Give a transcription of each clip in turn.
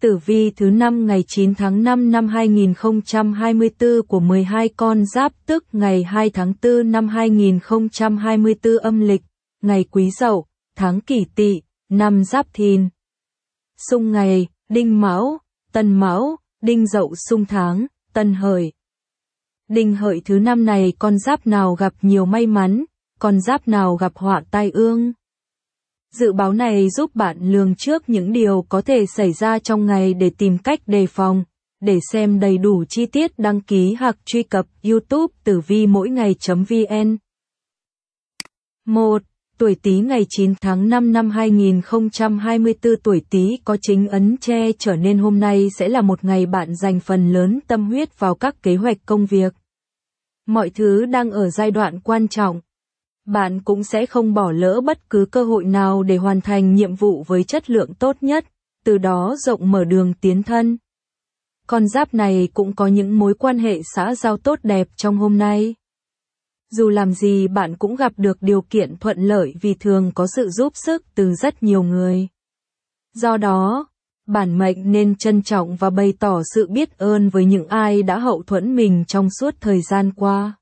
tử vi thứ năm ngày 9 tháng 5 năm 2024 của 12 con giáp tức ngày 2 tháng 4 năm 2024 âm lịch, ngày Quý Dậu, tháng Kỷ Tỵ, năm Giáp Thìn. Xung ngày, Đinh Mão, Tân Mão, Đinh Dậu xung tháng, Tân Hợi. Đinh Hợi thứ năm này con giáp nào gặp nhiều may mắn, con giáp nào gặp họa tai ương. Dự báo này giúp bạn lường trước những điều có thể xảy ra trong ngày để tìm cách đề phòng. Để xem đầy đủ chi tiết đăng ký hoặc truy cập YouTube tử vi mỗi ngày.vn. 1. Tuổi Tý ngày 9 tháng 5 năm 2024 tuổi Tý có chính ấn che trở nên hôm nay sẽ là một ngày bạn dành phần lớn tâm huyết vào các kế hoạch công việc. Mọi thứ đang ở giai đoạn quan trọng bạn cũng sẽ không bỏ lỡ bất cứ cơ hội nào để hoàn thành nhiệm vụ với chất lượng tốt nhất, từ đó rộng mở đường tiến thân. Con giáp này cũng có những mối quan hệ xã giao tốt đẹp trong hôm nay. Dù làm gì bạn cũng gặp được điều kiện thuận lợi vì thường có sự giúp sức từ rất nhiều người. Do đó, bản mệnh nên trân trọng và bày tỏ sự biết ơn với những ai đã hậu thuẫn mình trong suốt thời gian qua.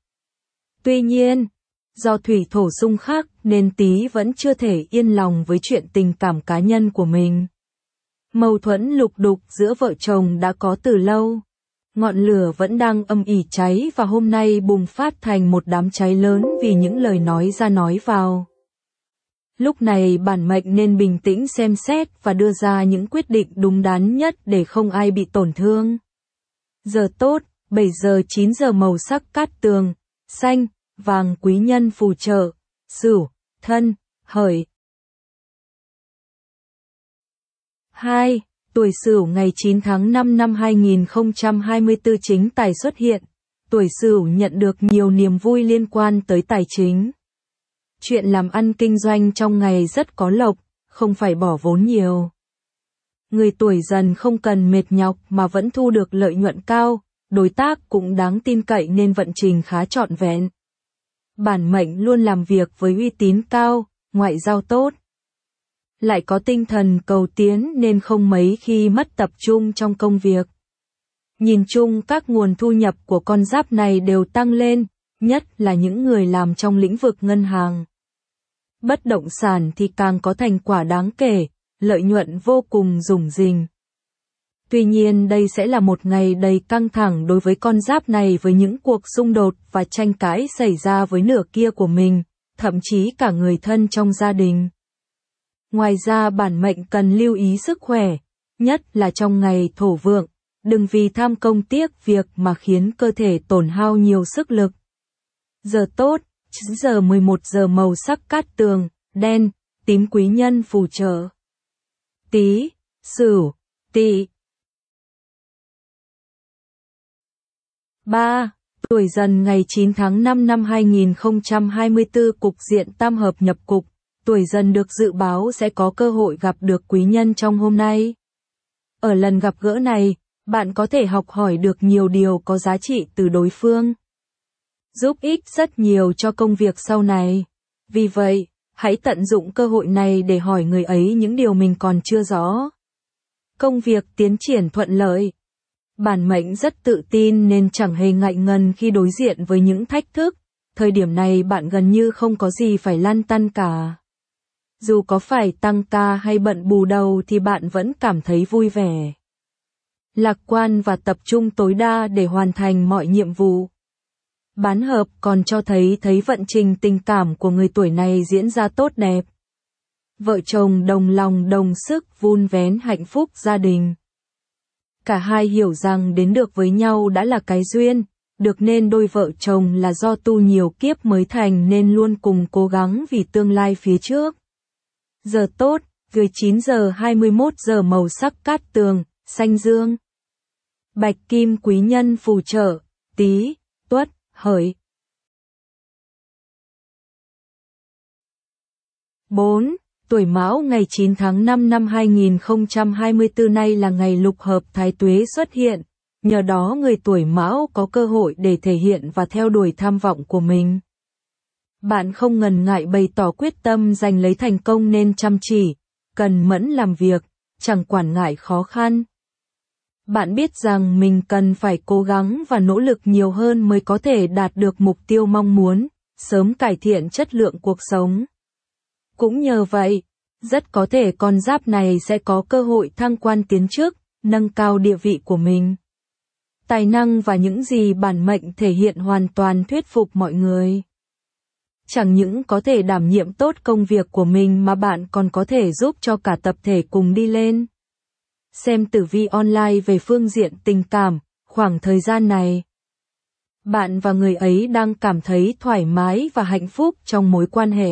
Tuy nhiên, do thủy thổ xung khắc nên tí vẫn chưa thể yên lòng với chuyện tình cảm cá nhân của mình. Mâu thuẫn lục đục giữa vợ chồng đã có từ lâu. Ngọn lửa vẫn đang âm ỉ cháy và hôm nay bùng phát thành một đám cháy lớn vì những lời nói ra nói vào. Lúc này bản mệnh nên bình tĩnh xem xét và đưa ra những quyết định đúng đắn nhất để không ai bị tổn thương. Giờ tốt, 7 giờ 9 giờ màu sắc cát tường, xanh, vàng quý nhân phù trợ, sửu, thân, hợi. 2. Tuổi Sửu ngày 9 tháng 5 năm 2024 chính tài xuất hiện. Tuổi Sửu nhận được nhiều niềm vui liên quan tới tài chính. Chuyện làm ăn kinh doanh trong ngày rất có lộc, không phải bỏ vốn nhiều. Người tuổi dần không cần mệt nhọc mà vẫn thu được lợi nhuận cao, đối tác cũng đáng tin cậy nên vận trình khá trọn vẹn bản mệnh luôn làm việc với uy tín cao, ngoại giao tốt. Lại có tinh thần cầu tiến nên không mấy khi mất tập trung trong công việc. Nhìn chung các nguồn thu nhập của con giáp này đều tăng lên, nhất là những người làm trong lĩnh vực ngân hàng. Bất động sản thì càng có thành quả đáng kể, lợi nhuận vô cùng rủng rình. Tuy nhiên đây sẽ là một ngày đầy căng thẳng đối với con giáp này với những cuộc xung đột và tranh cãi xảy ra với nửa kia của mình, thậm chí cả người thân trong gia đình. Ngoài ra bản mệnh cần lưu ý sức khỏe, nhất là trong ngày thổ vượng, đừng vì tham công tiếc việc mà khiến cơ thể tổn hao nhiều sức lực. Giờ tốt, 9 giờ 11 giờ màu sắc cát tường, đen, tím quý nhân phù trợ. Tí, Sửu, Tỵ 3. Tuổi dần ngày 9 tháng 5 năm 2024 Cục diện tam hợp nhập cục, tuổi dần được dự báo sẽ có cơ hội gặp được quý nhân trong hôm nay. Ở lần gặp gỡ này, bạn có thể học hỏi được nhiều điều có giá trị từ đối phương. Giúp ích rất nhiều cho công việc sau này. Vì vậy, hãy tận dụng cơ hội này để hỏi người ấy những điều mình còn chưa rõ. Công việc tiến triển thuận lợi, Bản mệnh rất tự tin nên chẳng hề ngại ngần khi đối diện với những thách thức. Thời điểm này bạn gần như không có gì phải lăn tăn cả. Dù có phải tăng ca hay bận bù đầu thì bạn vẫn cảm thấy vui vẻ. Lạc quan và tập trung tối đa để hoàn thành mọi nhiệm vụ. Bán hợp còn cho thấy thấy vận trình tình cảm của người tuổi này diễn ra tốt đẹp. Vợ chồng đồng lòng đồng sức vun vén hạnh phúc gia đình. Cả hai hiểu rằng đến được với nhau đã là cái duyên, được nên đôi vợ chồng là do tu nhiều kiếp mới thành nên luôn cùng cố gắng vì tương lai phía trước. Giờ tốt, dưới 9 giờ 21 giờ màu sắc cát tường, xanh dương. Bạch kim quý nhân phù trợ, tí, tuất, hợi. 4. Tuổi Mão ngày 9 tháng 5 năm 2024 nay là ngày lục hợp thái tuế xuất hiện, nhờ đó người tuổi Mão có cơ hội để thể hiện và theo đuổi tham vọng của mình. Bạn không ngần ngại bày tỏ quyết tâm giành lấy thành công nên chăm chỉ, cần mẫn làm việc, chẳng quản ngại khó khăn. Bạn biết rằng mình cần phải cố gắng và nỗ lực nhiều hơn mới có thể đạt được mục tiêu mong muốn, sớm cải thiện chất lượng cuộc sống. Cũng nhờ vậy, rất có thể con giáp này sẽ có cơ hội thăng quan tiến trước, nâng cao địa vị của mình. Tài năng và những gì bản mệnh thể hiện hoàn toàn thuyết phục mọi người. Chẳng những có thể đảm nhiệm tốt công việc của mình mà bạn còn có thể giúp cho cả tập thể cùng đi lên. Xem tử vi online về phương diện tình cảm, khoảng thời gian này. Bạn và người ấy đang cảm thấy thoải mái và hạnh phúc trong mối quan hệ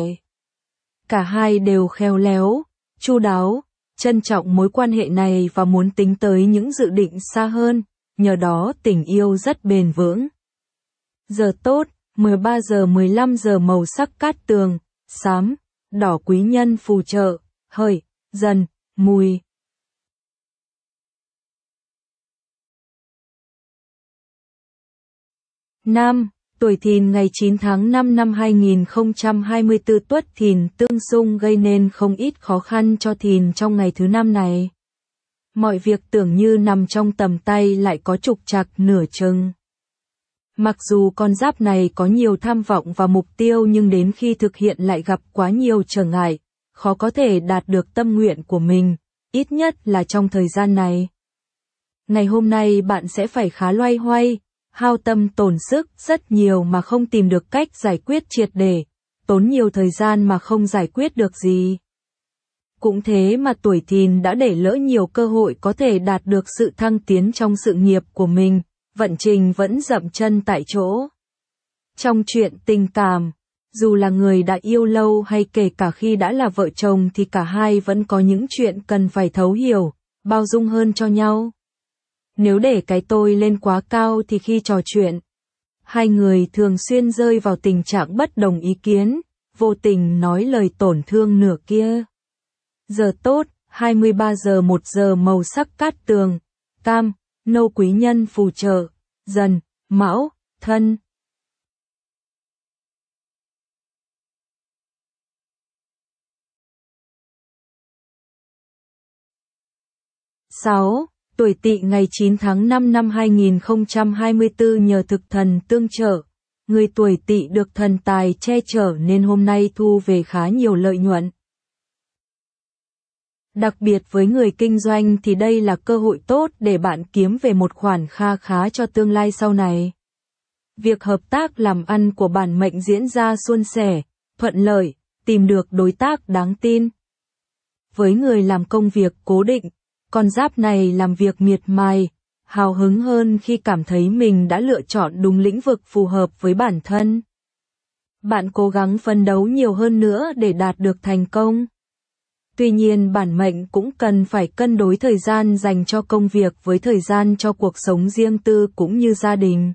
cả hai đều khéo léo, chu đáo, trân trọng mối quan hệ này và muốn tính tới những dự định xa hơn, nhờ đó tình yêu rất bền vững. Giờ tốt, 13 giờ 15 giờ màu sắc cát tường, xám, đỏ quý nhân phù trợ, hơi, dần, mùi. Nam Tuổi thìn ngày 9 tháng 5 năm 2024 tuất thìn tương xung gây nên không ít khó khăn cho thìn trong ngày thứ năm này. Mọi việc tưởng như nằm trong tầm tay lại có trục trặc nửa chừng. Mặc dù con giáp này có nhiều tham vọng và mục tiêu nhưng đến khi thực hiện lại gặp quá nhiều trở ngại, khó có thể đạt được tâm nguyện của mình, ít nhất là trong thời gian này. Ngày hôm nay bạn sẽ phải khá loay hoay, hao tâm tổn sức rất nhiều mà không tìm được cách giải quyết triệt để, tốn nhiều thời gian mà không giải quyết được gì. Cũng thế mà tuổi thìn đã để lỡ nhiều cơ hội có thể đạt được sự thăng tiến trong sự nghiệp của mình, vận trình vẫn dậm chân tại chỗ. Trong chuyện tình cảm, dù là người đã yêu lâu hay kể cả khi đã là vợ chồng thì cả hai vẫn có những chuyện cần phải thấu hiểu, bao dung hơn cho nhau. Nếu để cái tôi lên quá cao thì khi trò chuyện, hai người thường xuyên rơi vào tình trạng bất đồng ý kiến, vô tình nói lời tổn thương nửa kia. Giờ tốt, 23 giờ 1 giờ màu sắc cát tường, cam, nâu quý nhân phù trợ, dần, mão, thân. sáu tuổi tỵ ngày 9 tháng 5 năm 2024 nhờ thực thần tương trợ, người tuổi tỵ được thần tài che chở nên hôm nay thu về khá nhiều lợi nhuận. Đặc biệt với người kinh doanh thì đây là cơ hội tốt để bạn kiếm về một khoản kha khá cho tương lai sau này. Việc hợp tác làm ăn của bản mệnh diễn ra suôn sẻ, thuận lợi, tìm được đối tác đáng tin. Với người làm công việc cố định con giáp này làm việc miệt mài, hào hứng hơn khi cảm thấy mình đã lựa chọn đúng lĩnh vực phù hợp với bản thân. Bạn cố gắng phấn đấu nhiều hơn nữa để đạt được thành công. Tuy nhiên bản mệnh cũng cần phải cân đối thời gian dành cho công việc với thời gian cho cuộc sống riêng tư cũng như gia đình.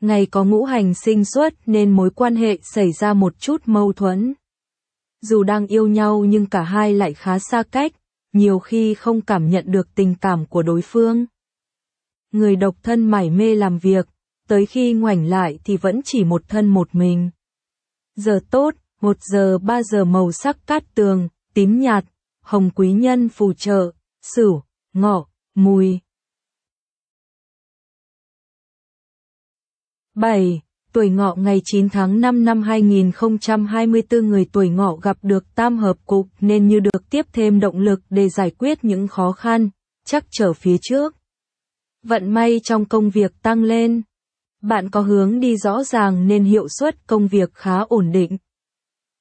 Ngày có ngũ hành sinh xuất nên mối quan hệ xảy ra một chút mâu thuẫn. Dù đang yêu nhau nhưng cả hai lại khá xa cách, nhiều khi không cảm nhận được tình cảm của đối phương. Người độc thân mải mê làm việc, tới khi ngoảnh lại thì vẫn chỉ một thân một mình. Giờ tốt, một giờ ba giờ màu sắc cát tường, tím nhạt, hồng quý nhân phù trợ, sửu, ngọ, mùi. 7. Tuổi ngọ ngày 9 tháng 5 năm 2024 người tuổi ngọ gặp được tam hợp cục nên như được tiếp thêm động lực để giải quyết những khó khăn, chắc trở phía trước. Vận may trong công việc tăng lên. Bạn có hướng đi rõ ràng nên hiệu suất công việc khá ổn định.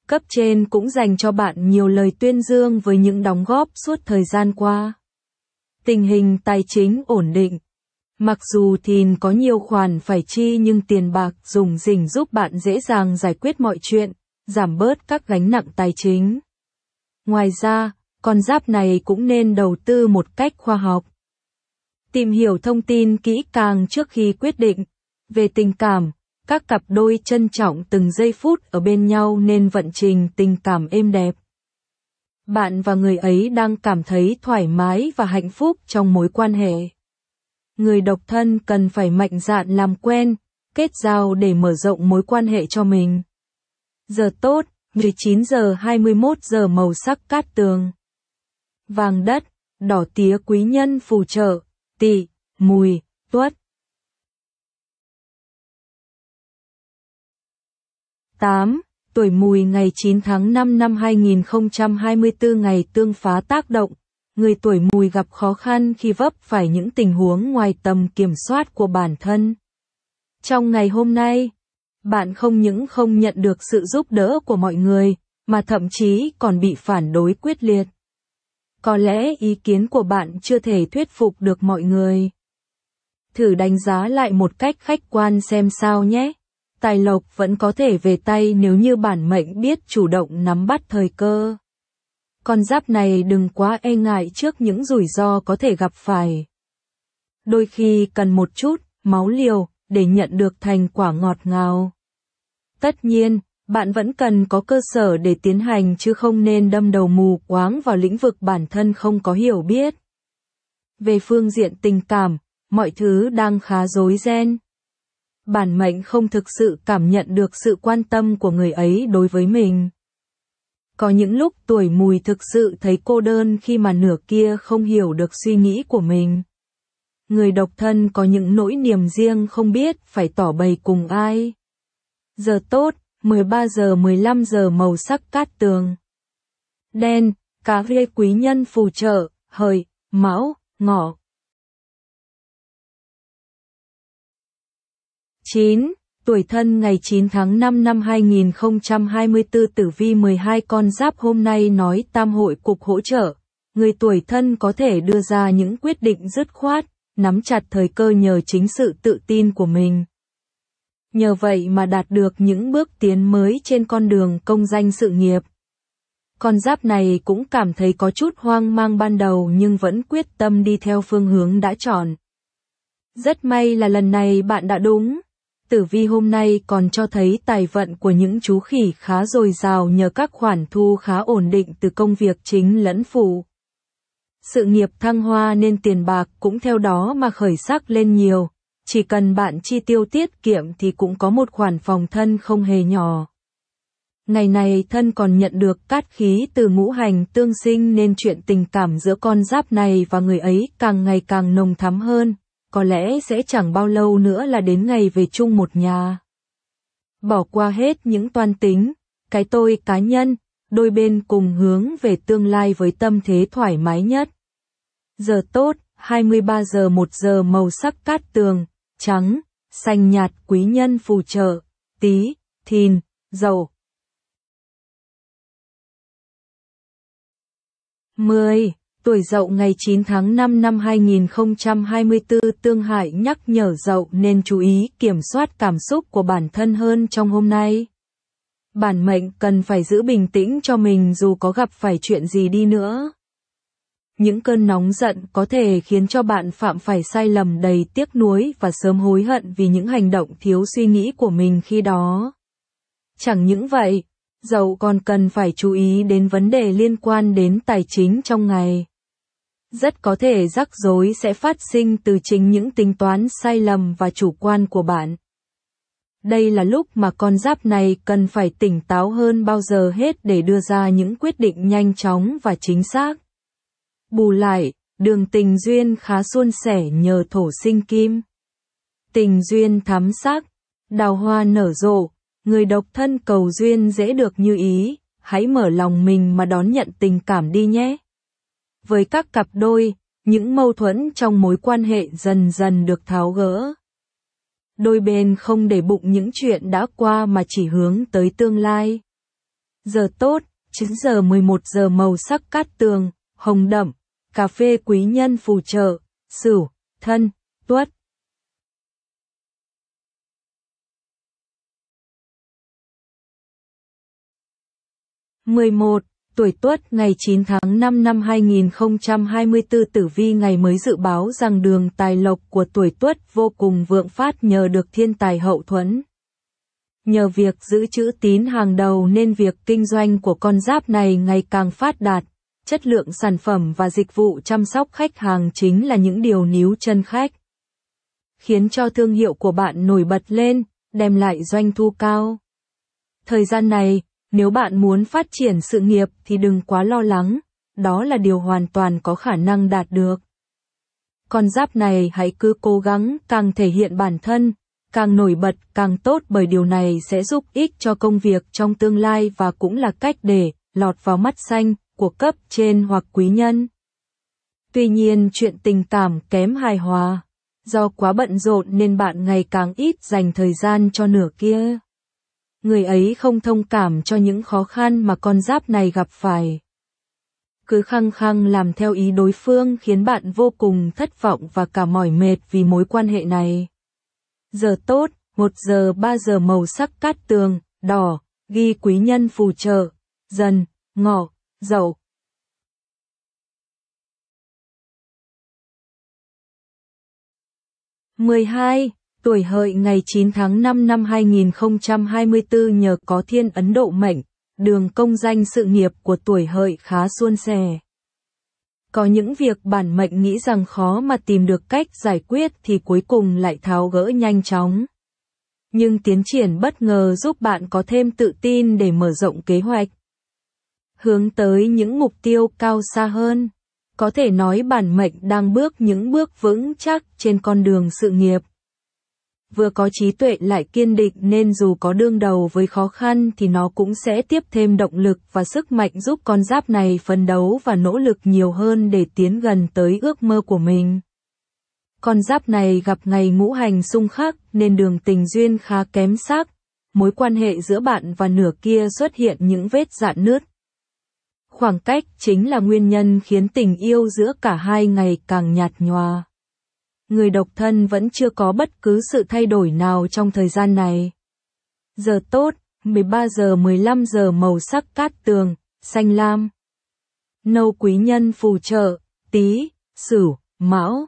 Cấp trên cũng dành cho bạn nhiều lời tuyên dương với những đóng góp suốt thời gian qua. Tình hình tài chính ổn định. Mặc dù thìn có nhiều khoản phải chi nhưng tiền bạc dùng dình giúp bạn dễ dàng giải quyết mọi chuyện, giảm bớt các gánh nặng tài chính. Ngoài ra, con giáp này cũng nên đầu tư một cách khoa học. Tìm hiểu thông tin kỹ càng trước khi quyết định. Về tình cảm, các cặp đôi trân trọng từng giây phút ở bên nhau nên vận trình tình cảm êm đẹp. Bạn và người ấy đang cảm thấy thoải mái và hạnh phúc trong mối quan hệ người độc thân cần phải mạnh dạn làm quen, kết giao để mở rộng mối quan hệ cho mình. Giờ tốt, 19 giờ 21 giờ màu sắc cát tường. Vàng đất, đỏ tía quý nhân phù trợ, tỵ, mùi, tuất. Tám Tuổi mùi ngày 9 tháng 5 năm 2024 ngày tương phá tác động, người tuổi mùi gặp khó khăn khi vấp phải những tình huống ngoài tầm kiểm soát của bản thân. Trong ngày hôm nay, bạn không những không nhận được sự giúp đỡ của mọi người, mà thậm chí còn bị phản đối quyết liệt. Có lẽ ý kiến của bạn chưa thể thuyết phục được mọi người. Thử đánh giá lại một cách khách quan xem sao nhé. Tài lộc vẫn có thể về tay nếu như bản mệnh biết chủ động nắm bắt thời cơ con giáp này đừng quá e ngại trước những rủi ro có thể gặp phải. Đôi khi cần một chút, máu liều, để nhận được thành quả ngọt ngào. Tất nhiên, bạn vẫn cần có cơ sở để tiến hành chứ không nên đâm đầu mù quáng vào lĩnh vực bản thân không có hiểu biết. Về phương diện tình cảm, mọi thứ đang khá rối ren. Bản mệnh không thực sự cảm nhận được sự quan tâm của người ấy đối với mình. Có những lúc tuổi mùi thực sự thấy cô đơn khi mà nửa kia không hiểu được suy nghĩ của mình. Người độc thân có những nỗi niềm riêng không biết phải tỏ bày cùng ai. Giờ tốt, 13 giờ 15 giờ màu sắc cát tường. Đen, cá rê quý nhân phù trợ, hời, máu, ngọ. 9 tuổi thân ngày 9 tháng 5 năm 2024 tử vi 12 con giáp hôm nay nói tam hội cục hỗ trợ. Người tuổi thân có thể đưa ra những quyết định dứt khoát, nắm chặt thời cơ nhờ chính sự tự tin của mình. Nhờ vậy mà đạt được những bước tiến mới trên con đường công danh sự nghiệp. Con giáp này cũng cảm thấy có chút hoang mang ban đầu nhưng vẫn quyết tâm đi theo phương hướng đã chọn. Rất may là lần này bạn đã đúng tử vi hôm nay còn cho thấy tài vận của những chú khỉ khá dồi dào nhờ các khoản thu khá ổn định từ công việc chính lẫn phụ. Sự nghiệp thăng hoa nên tiền bạc cũng theo đó mà khởi sắc lên nhiều, chỉ cần bạn chi tiêu tiết kiệm thì cũng có một khoản phòng thân không hề nhỏ. Ngày này thân còn nhận được cát khí từ ngũ hành tương sinh nên chuyện tình cảm giữa con giáp này và người ấy càng ngày càng nồng thắm hơn có lẽ sẽ chẳng bao lâu nữa là đến ngày về chung một nhà. Bỏ qua hết những toan tính, cái tôi cá nhân, đôi bên cùng hướng về tương lai với tâm thế thoải mái nhất. Giờ tốt, 23 giờ 1 giờ màu sắc cát tường, trắng, xanh nhạt quý nhân phù trợ, tí, thìn, dầu. 10. Tuổi dậu ngày 9 tháng 5 năm 2024 Tương hại nhắc nhở dậu nên chú ý kiểm soát cảm xúc của bản thân hơn trong hôm nay. Bản mệnh cần phải giữ bình tĩnh cho mình dù có gặp phải chuyện gì đi nữa. Những cơn nóng giận có thể khiến cho bạn phạm phải sai lầm đầy tiếc nuối và sớm hối hận vì những hành động thiếu suy nghĩ của mình khi đó. Chẳng những vậy, dậu còn cần phải chú ý đến vấn đề liên quan đến tài chính trong ngày rất có thể rắc rối sẽ phát sinh từ chính những tính toán sai lầm và chủ quan của bạn. Đây là lúc mà con giáp này cần phải tỉnh táo hơn bao giờ hết để đưa ra những quyết định nhanh chóng và chính xác. Bù lại, đường tình duyên khá suôn sẻ nhờ thổ sinh kim. Tình duyên thắm sắc, đào hoa nở rộ, người độc thân cầu duyên dễ được như ý, hãy mở lòng mình mà đón nhận tình cảm đi nhé với các cặp đôi, những mâu thuẫn trong mối quan hệ dần dần được tháo gỡ. Đôi bên không để bụng những chuyện đã qua mà chỉ hướng tới tương lai. Giờ tốt, 9 giờ 11 giờ màu sắc cát tường, hồng đậm, cà phê quý nhân phù trợ, sửu, thân, tuất. mười một tuổi Tuất ngày 9 tháng 5 năm 2024 tử vi ngày mới dự báo rằng đường tài lộc của tuổi Tuất vô cùng vượng phát nhờ được thiên tài hậu thuẫn. Nhờ việc giữ chữ tín hàng đầu nên việc kinh doanh của con giáp này ngày càng phát đạt, chất lượng sản phẩm và dịch vụ chăm sóc khách hàng chính là những điều níu chân khách. Khiến cho thương hiệu của bạn nổi bật lên, đem lại doanh thu cao. Thời gian này, nếu bạn muốn phát triển sự nghiệp thì đừng quá lo lắng, đó là điều hoàn toàn có khả năng đạt được. Con giáp này hãy cứ cố gắng càng thể hiện bản thân, càng nổi bật càng tốt bởi điều này sẽ giúp ích cho công việc trong tương lai và cũng là cách để lọt vào mắt xanh của cấp trên hoặc quý nhân. Tuy nhiên chuyện tình cảm kém hài hòa, do quá bận rộn nên bạn ngày càng ít dành thời gian cho nửa kia người ấy không thông cảm cho những khó khăn mà con giáp này gặp phải. Cứ khăng khăng làm theo ý đối phương khiến bạn vô cùng thất vọng và cả mỏi mệt vì mối quan hệ này. Giờ tốt, 1 giờ 3 giờ màu sắc cát tường, đỏ, ghi quý nhân phù trợ, dần, ngọ, dậu. mười hai tuổi hợi ngày 9 tháng 5 năm 2024 nhờ có thiên Ấn Độ mệnh, đường công danh sự nghiệp của tuổi hợi khá suôn sẻ. Có những việc bản mệnh nghĩ rằng khó mà tìm được cách giải quyết thì cuối cùng lại tháo gỡ nhanh chóng. Nhưng tiến triển bất ngờ giúp bạn có thêm tự tin để mở rộng kế hoạch. Hướng tới những mục tiêu cao xa hơn. Có thể nói bản mệnh đang bước những bước vững chắc trên con đường sự nghiệp vừa có trí tuệ lại kiên định nên dù có đương đầu với khó khăn thì nó cũng sẽ tiếp thêm động lực và sức mạnh giúp con giáp này phấn đấu và nỗ lực nhiều hơn để tiến gần tới ước mơ của mình. Con giáp này gặp ngày ngũ hành xung khắc nên đường tình duyên khá kém sắc, mối quan hệ giữa bạn và nửa kia xuất hiện những vết dạn nứt. Khoảng cách chính là nguyên nhân khiến tình yêu giữa cả hai ngày càng nhạt nhòa người độc thân vẫn chưa có bất cứ sự thay đổi nào trong thời gian này. Giờ tốt, 13 giờ 15 giờ màu sắc cát tường, xanh lam. Nâu quý nhân phù trợ, tí, sửu, mão.